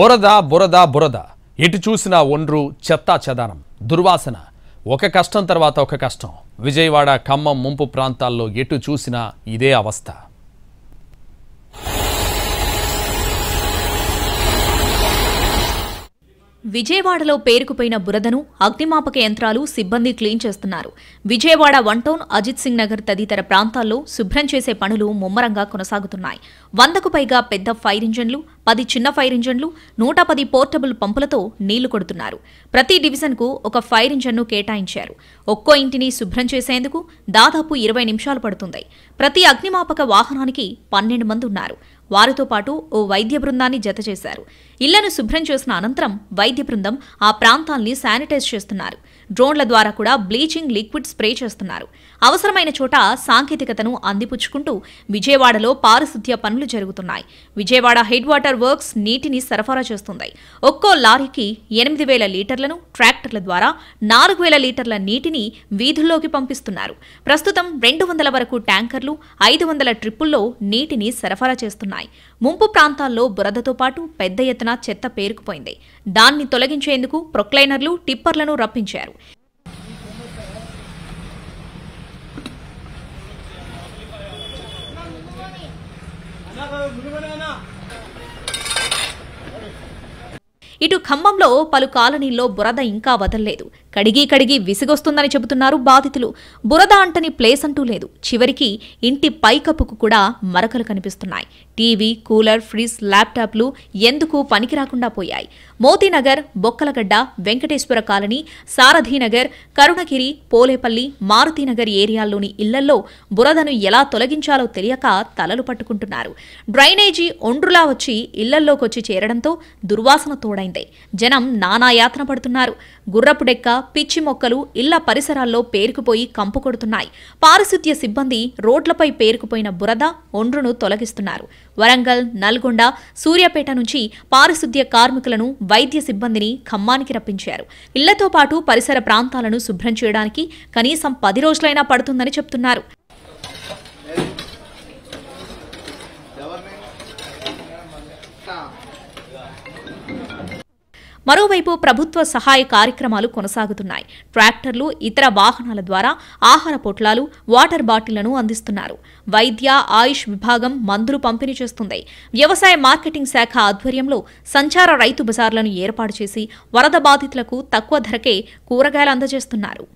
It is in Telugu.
బురద బురద బురద ఎటు చూసినా ఒండ్రు చెత్తా చెదారం దుర్వాసన ఒక కష్టం తర్వాత ఒక కష్టం విజయవాడ ఖమ్మం ముంపు ప్రాంతాల్లో ఎటు చూసినా ఇదే అవస్థ విజయవాడలో పేరుకుపోయిన బురదను అగ్నిమాపక యంత్రాలు సిబ్బంది క్లీన్ చేస్తున్నారు విజయవాడ వన్ టౌన్ అజిత్ సింగ్ నగర్ తదితర ప్రాంతాల్లో శుభ్రం చేసే పనులు ముమ్మరంగా కొనసాగుతున్నాయి వందకు పైగా పెద్ద ఫైర్ ఇంజన్లు పది చిన్న ఫైర్ ఇంజన్లు నూట పది పోర్టబుల్ పంపులతో నీళ్లు కొడుతున్నారు ప్రతి డివిజన్కు ఒక ఫైర్ ఇంజన్ను కేటాయించారు ఒక్కో ఇంటిని శుభ్రం చేసేందుకు దాదాపు ఇరవై నిమిషాలు పడుతుంది ప్రతి అగ్నిమాపక వాహనానికి పన్నెండు మంది ఉన్నారు వారితో పాటు ఓ వైద్య బృందాన్ని జత చేశారు ఇళ్లను శుభ్రం చేసిన అనంతరం వైద్య బృందం ఆ ప్రాంతాల్ని శానిటైజ్ చేస్తున్నారు డ్రోన్ల ద్వారా కూడా బ్లీచింగ్ లిక్విడ్ స్ప్రే చేస్తున్నారు అవసరమైన చోట సాంకేతికతను అందిపుచ్చుకుంటూ విజయవాడలో పారిశుద్ధ్య పనులు జరుగుతున్నాయి విజయవాడ హెడ్ వాటర్ వర్క్స్ నీటిని సరఫరా చేస్తుంది ఒక్కో లారీకి ఎనిమిది వేల లీటర్లను ట్రాక్టర్ల ద్వారా నాలుగు వేల లీటర్ల నీటిని వీధుల్లోకి పంపిస్తున్నారు ప్రస్తుతం రెండు వందల వరకు ట్యాంకర్లు ఐదు వందల ట్రిప్పుల్లో నీటిని సరఫరా చేస్తున్నాయి చేస్తున్నాయి ముంపు ప్రాంతాల్లో బురదతో పాటు పెద్ద ఎత్తున చెత్త పేరుకుపోయింది దాన్ని తొలగించేందుకు ప్రొక్లైనర్లు టిప్పర్లను రప్పించారు ఇటు ఖమ్మంలో పలు కాలనీల్లో బురద ఇంకా వదల్లేదు కడిగి కడిగి విసిగొస్తుందని చెబుతున్నారు బాధితులు బురద అంటని ప్లేస్ అంటూ లేదు చివరికి ఇంటి పైకప్పుకు కూడా మరకలు కనిపిస్తున్నాయి టీవీ కూలర్ ఫ్రిడ్జ్ ల్యాప్టాప్లు ఎందుకు పనికి రాకుండా పోయాయి మోతీనగర్ బొక్కలగడ్డ వెంకటేశ్వర కాలనీ సారథీనగర్ కరుణగిరి పోలేపల్లి మారుతీనగర్ ఏరియాల్లోని ఇళ్లలో బురదను ఎలా తొలగించాలో తెలియక తలలు పట్టుకుంటున్నారు డ్రైనేజీ ఒండ్రులా వచ్చి ఇళ్లలోకొచ్చి చేరడంతో దుర్వాసన తోడైంది మొదలైంది జనం నానా యాతన పడుతున్నారు గుర్రపుడెక్క పిచ్చి మొక్కలు ఇళ్ల పరిసరాల్లో పేరుకుపోయి కంపు కొడుతున్నాయి పారిశుద్ధ్య సిబ్బంది రోడ్లపై పేరుకుపోయిన బురద ఒండ్రును తొలగిస్తున్నారు వరంగల్ నల్గొండ సూర్యాపేట నుంచి పారిశుద్ధ్య కార్మికులను వైద్య సిబ్బందిని ఖమ్మానికి రప్పించారు ఇళ్లతో పాటు పరిసర ప్రాంతాలను శుభ్రం చేయడానికి కనీసం పది రోజులైనా పడుతుందని చెప్తున్నారు మరోవైపు ప్రభుత్వ సహాయ కార్యక్రమాలు కొనసాగుతున్నాయి ట్రాక్టర్లు ఇతర వాహనాల ద్వారా ఆహార పొట్లాలు వాటర్ బాటిళ్లను అందిస్తున్నారు వైద్య ఆయుష్ విభాగం మందులు పంపిణీ చేస్తుంది వ్యవసాయ మార్కెటింగ్ శాఖ ఆధ్వర్యంలో సంచార రైతు బజార్లను ఏర్పాటు చేసి వరద బాధితులకు తక్కువ ధరకే కూరగాయలు అందజేస్తున్నారు